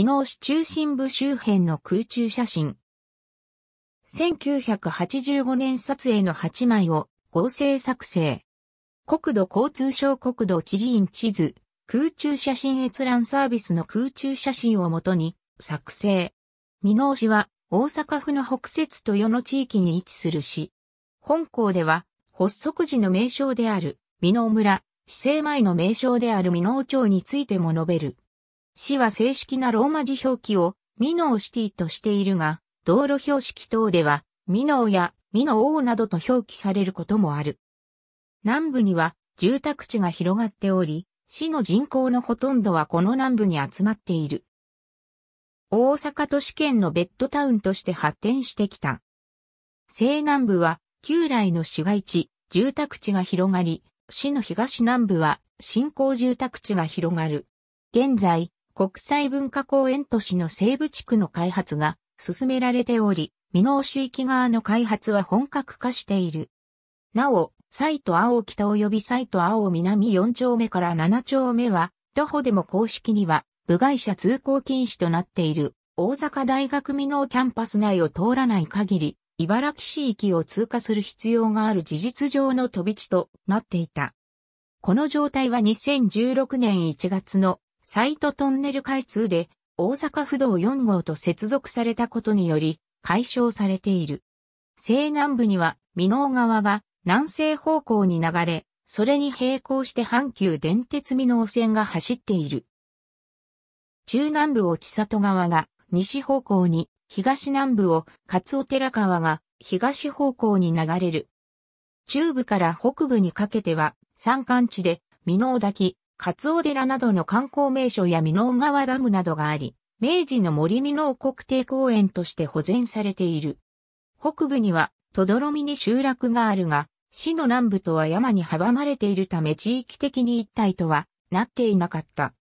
美濃市中心部周辺の空中写真。1985年撮影の8枚を合成作成。国土交通省国土地理院地図、空中写真閲覧サービスの空中写真をもとに作成。美濃市は大阪府の北節と与の地域に位置する市。本校では発足時の名称である美濃村、市政前の名称である美濃町についても述べる。市は正式なローマ字表記をミノーシティとしているが、道路標識等ではミノーやミノ王などと表記されることもある。南部には住宅地が広がっており、市の人口のほとんどはこの南部に集まっている。大阪都市圏のベッドタウンとして発展してきた。西南部は旧来の市街地、住宅地が広がり、市の東南部は新興住宅地が広がる。現在、国際文化公園都市の西部地区の開発が進められており、美濃市域側の開発は本格化している。なお、西都青北及び西都青南4丁目から7丁目は、徒歩でも公式には部外者通行禁止となっている大阪大学美濃キャンパス内を通らない限り、茨城市域を通過する必要がある事実上の飛び地となっていた。この状態は2016年1月のサイトトンネル開通で大阪府道4号と接続されたことにより解消されている。西南部には美濃川が南西方向に流れ、それに並行して阪急電鉄美濃線が走っている。中南部を千里川が西方向に、東南部を勝尾寺川が東方向に流れる。中部から北部にかけては山間地で美濃滝、勝尾寺などの観光名所や美濃川ダムなどがあり、明治の森美濃国定公園として保全されている。北部には、とどろみに集落があるが、市の南部とは山に阻まれているため地域的に一体とはなっていなかった。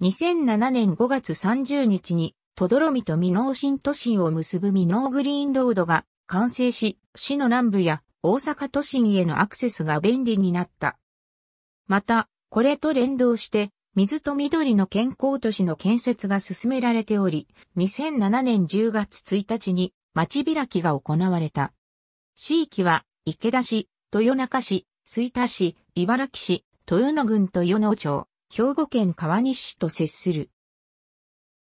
2007年5月30日に、とどろみと美濃新都心を結ぶ美濃グリーンロードが完成し、市の南部や大阪都心へのアクセスが便利になった。また、これと連動して、水と緑の健康都市の建設が進められており、2007年10月1日に町開きが行われた。地域は、池田市、豊中市、水田市、茨城市、豊野郡豊野町、兵庫県川西市と接する。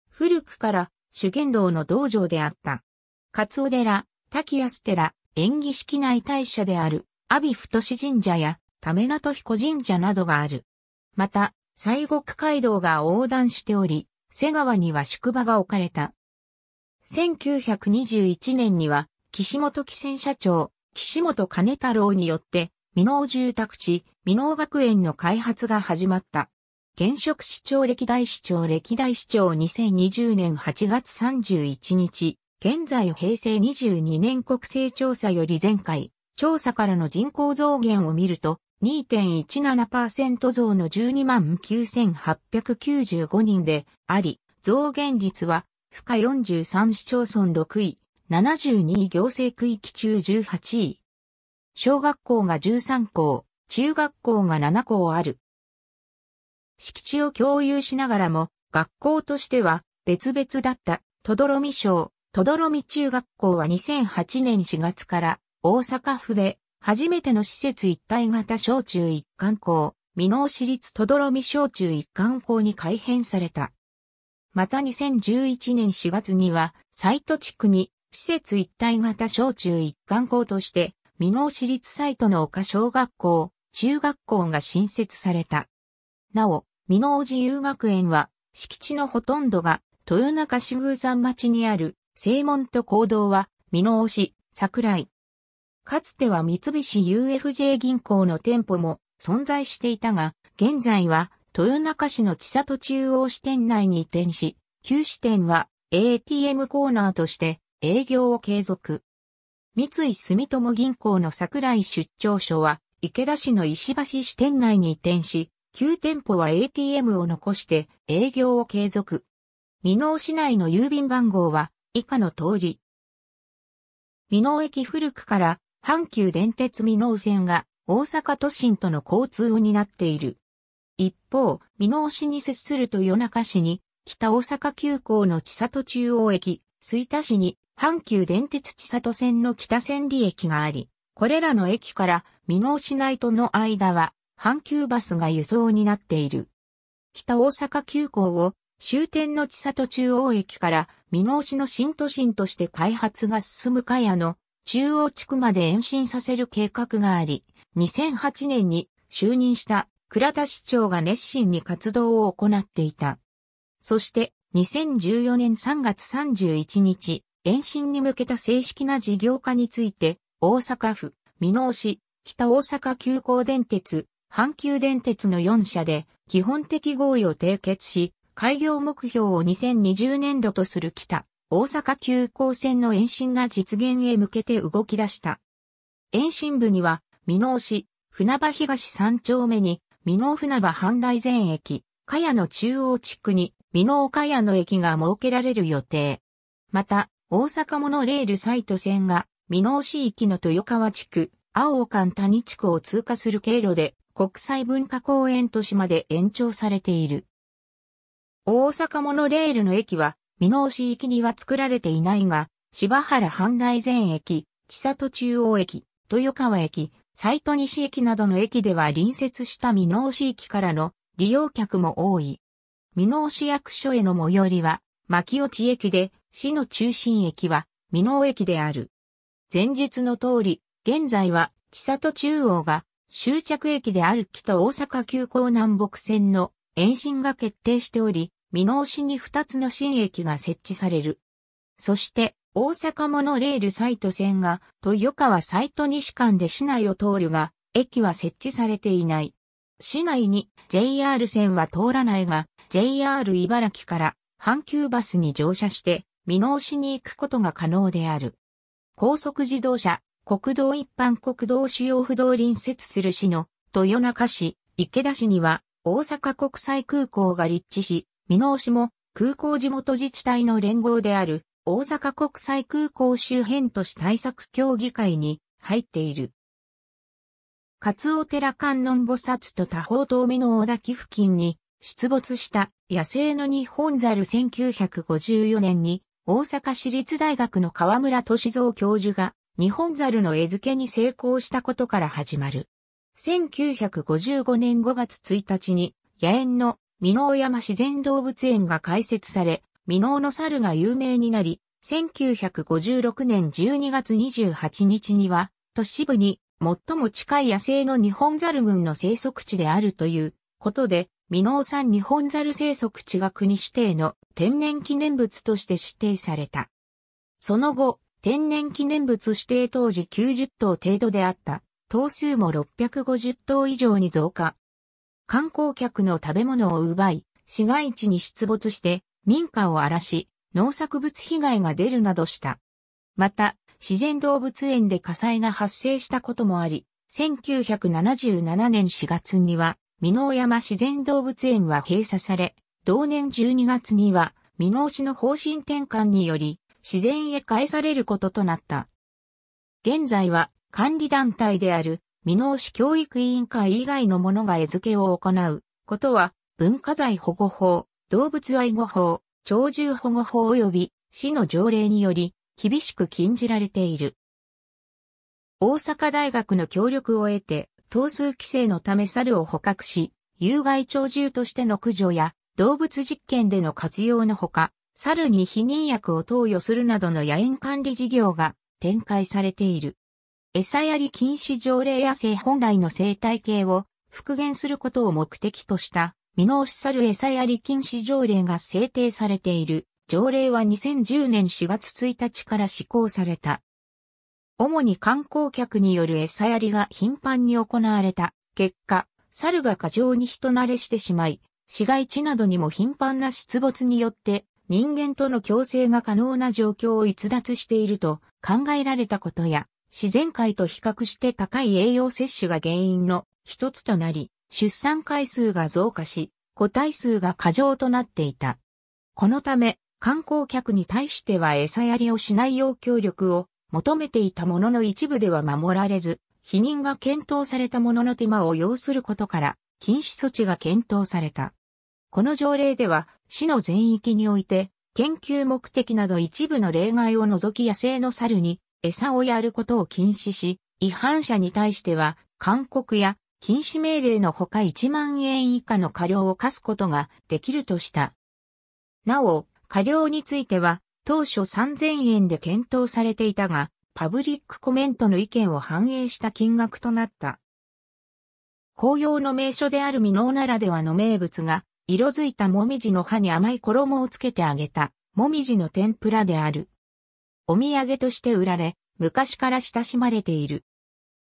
古くから主言道の道場であった。カツオ寺、滝安寺、縁起式内大社である、阿ビ太神社や、ためなと彦神社などがある。また、西国街道が横断しており、瀬川には宿場が置かれた。1921年には、岸本汽船社長、岸本金太郎によって、美濃住宅地、美濃学園の開発が始まった。現職市長歴代市長歴代市長2020年8月31日、現在平成22年国勢調査より前回、調査からの人口増減を見ると、2.17%増の12万9895人であり、増減率は、負荷43市町村6位、72位行政区域中18位。小学校が13校、中学校が7校ある。敷地を共有しながらも、学校としては別々だった、とどろみ小、とどろみ中学校は2008年4月から大阪府で初めての施設一体型小中一貫校、美濃市立とどろみ小中一貫校に改編された。また2011年4月には、西都地区に施設一体型小中一貫校として、美濃市立サイトの丘小学校、中学校が新設された。なお、美濃自由学園は、敷地のほとんどが、豊中市宮山町にある、正門と行動は、美濃市、桜井、かつては三菱 UFJ 銀行の店舗も存在していたが、現在は豊中市の千里中央支店内に移転し、旧支店は ATM コーナーとして営業を継続。三井住友銀行の桜井出張所は池田市の石橋支店内に移転し、旧店舗は ATM を残して営業を継続。美濃市内の郵便番号は以下の通り。美濃駅古くから阪急電鉄美濃線が大阪都心との交通を担っている。一方、美濃市に接すると夜中市に、北大阪急行の千里中央駅、吹田市に阪急電鉄千里線の北千里駅があり、これらの駅から美濃市内との間は阪急バスが輸送になっている。北大阪急行を終点の千里中央駅から美濃市の新都心として開発が進むかやの中央地区まで延伸させる計画があり、2008年に就任した倉田市長が熱心に活動を行っていた。そして2014年3月31日、延伸に向けた正式な事業化について、大阪府、箕面市、北大阪急行電鉄、阪急電鉄の4社で基本的合意を締結し、開業目標を2020年度とする北大阪急行線の延伸が実現へ向けて動き出した。延伸部には、美濃市、船場東三丁目に、美濃船場半大前駅、茅野中央地区に、美濃茅野駅が設けられる予定。また、大阪モノレールサイト線が、美濃市域の豊川地区、青岡谷地区を通過する経路で、国際文化公園都市まで延長されている。大阪モノレールの駅は、美濃市域には作られていないが、柴原半内前駅、千里中央駅、豊川駅、斎戸西駅などの駅では隣接した美濃市駅からの利用客も多い。美濃市役所への最寄りは、牧落駅で、市の中心駅は、美濃駅である。前述の通り、現在は、千里中央が、終着駅である北大阪急行南北線の延伸が決定しており、見直しに2つの新駅が設置される。そして、大阪モノレールサイト線が豊川サイト西間で市内を通るが、駅は設置されていない。市内に JR 線は通らないが、JR 茨城から阪急バスに乗車して見直しに行くことが可能である。高速自動車、国道一般国道主要不動隣接する市の豊中市、池田市には大阪国際空港が立地し、箕面市も空港地元自治体の連合である大阪国際空港周辺都市対策協議会に入っている。カツオ寺観音菩薩と多宝島美の大滝付近に出没した野生の日本猿1954年に大阪市立大学の河村敏蔵教授が日本猿の餌付けに成功したことから始まる。1955年5月1日に野猿の美濃山自然動物園が開設され、美濃の猿が有名になり、1956年12月28日には、都市部に最も近い野生の日本猿群の生息地であるということで、美濃山日本猿生息地が国指定の天然記念物として指定された。その後、天然記念物指定当時90頭程度であった、頭数も650頭以上に増加。観光客の食べ物を奪い、市街地に出没して民家を荒らし、農作物被害が出るなどした。また、自然動物園で火災が発生したこともあり、1977年4月には、美濃山自然動物園は閉鎖され、同年12月には、美濃市の方針転換により、自然へ返されることとなった。現在は管理団体である未納市教育委員会以外の者が餌付けを行うことは、文化財保護法、動物愛護法、鳥獣保護法及び市の条例により厳しく禁じられている。大阪大学の協力を得て、頭数規制のため猿を捕獲し、有害鳥獣としての駆除や動物実験での活用のほか、猿に避妊薬を投与するなどの野縁管理事業が展開されている。餌やり禁止条例や生本来の生態系を復元することを目的としたミノしシサル餌やり禁止条例が制定されている。条例は2010年4月1日から施行された。主に観光客による餌やりが頻繁に行われた結果、猿が過剰に人慣れしてしまい、市街地などにも頻繁な出没によって人間との共生が可能な状況を逸脱していると考えられたことや、自然界と比較して高い栄養摂取が原因の一つとなり、出産回数が増加し、個体数が過剰となっていた。このため、観光客に対しては餌やりをしない要協力を求めていたものの一部では守られず、否認が検討されたものの手間を要することから、禁止措置が検討された。この条例では、市の全域において、研究目的など一部の例外を除き野生の猿に餌をやることを禁止し、違反者に対しては、勧告や禁止命令のほか1万円以下の過料を課すことができるとした。なお、過料については、当初3000円で検討されていたが、パブリックコメントの意見を反映した金額となった。紅葉の名所である美濃ならではの名物が、色づいたもみじの葉に甘い衣をつけてあげた、もみじの天ぷらである。お土産として売られ、昔から親しまれている。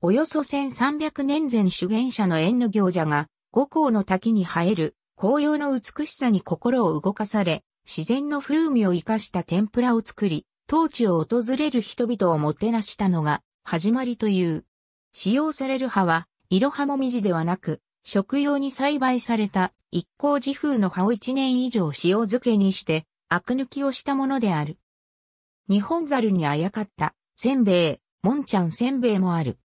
およそ1300年前修験者の縁の行者が、五甲の滝に生える紅葉の美しさに心を動かされ、自然の風味を生かした天ぷらを作り、当地を訪れる人々をもてなしたのが始まりという。使用される葉は、いろはもみじではなく、食用に栽培された一向自風の葉を1年以上塩漬けにして、アク抜きをしたものである。日本猿にあやかった、せんべい、もんちゃんせんべいもある。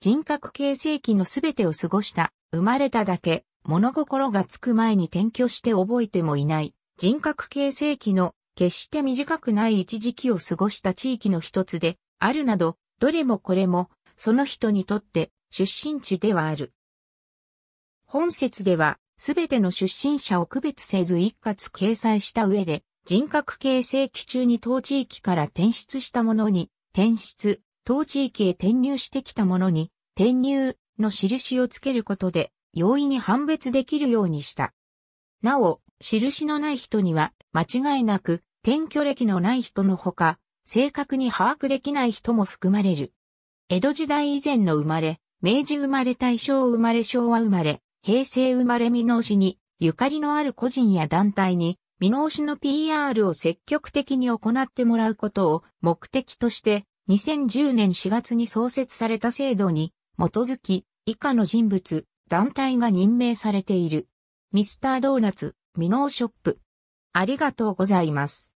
人格形成期のすべてを過ごした、生まれただけ、物心がつく前に転居して覚えてもいない、人格形成期の、決して短くない一時期を過ごした地域の一つで、あるなど、どれもこれも、その人にとって出身地ではある。本説では、すべての出身者を区別せず一括掲載した上で、人格形成期中に当地域から転出したものに、転出、当地域へ転入してきたものに、転入の印をつけることで、容易に判別できるようにした。なお、印のない人には、間違いなく、転居歴のない人のほか、正確に把握できない人も含まれる。江戸時代以前の生まれ、明治生まれ大正生まれ昭和生まれ、平成生まれ見直しに、ゆかりのある個人や団体に、見直しの PR を積極的に行ってもらうことを目的として、2010年4月に創設された制度に基づき、以下の人物、団体が任命されている。ミスタードーナツ、ミノーショップ。ありがとうございます。